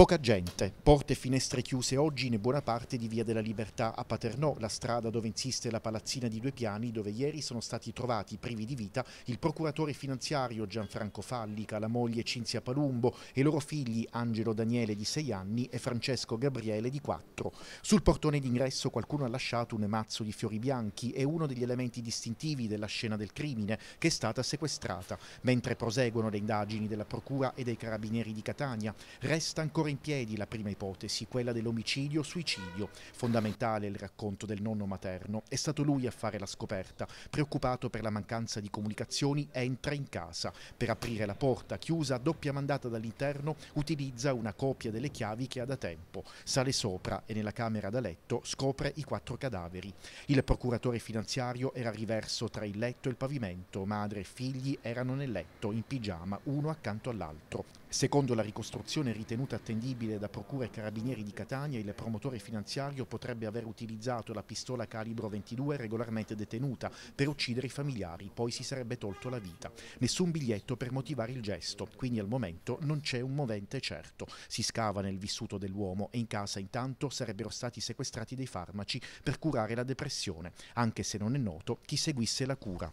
Poca gente, porte e finestre chiuse oggi in buona parte di Via della Libertà a Paternò, la strada dove insiste la palazzina di due piani dove ieri sono stati trovati privi di vita il procuratore finanziario Gianfranco Fallica, la moglie Cinzia Palumbo e i loro figli Angelo Daniele di 6 anni e Francesco Gabriele di 4. Sul portone d'ingresso qualcuno ha lasciato un emazzo di fiori bianchi e uno degli elementi distintivi della scena del crimine che è stata sequestrata. Mentre proseguono le indagini della Procura e dei Carabinieri di Catania, resta ancora ancora in piedi la prima ipotesi, quella dell'omicidio-suicidio. Fondamentale il racconto del nonno materno. È stato lui a fare la scoperta. Preoccupato per la mancanza di comunicazioni, entra in casa. Per aprire la porta chiusa, a doppia mandata dall'interno, utilizza una copia delle chiavi che ha da tempo. Sale sopra e nella camera da letto scopre i quattro cadaveri. Il procuratore finanziario era riverso tra il letto e il pavimento. Madre e figli erano nel letto, in pigiama, uno accanto all'altro. Secondo la ricostruzione ritenuta attendibile, imprendibile da Procura e Carabinieri di Catania, il promotore finanziario potrebbe aver utilizzato la pistola calibro 22 regolarmente detenuta per uccidere i familiari, poi si sarebbe tolto la vita. Nessun biglietto per motivare il gesto, quindi al momento non c'è un movente certo. Si scava nel vissuto dell'uomo e in casa intanto sarebbero stati sequestrati dei farmaci per curare la depressione, anche se non è noto chi seguisse la cura.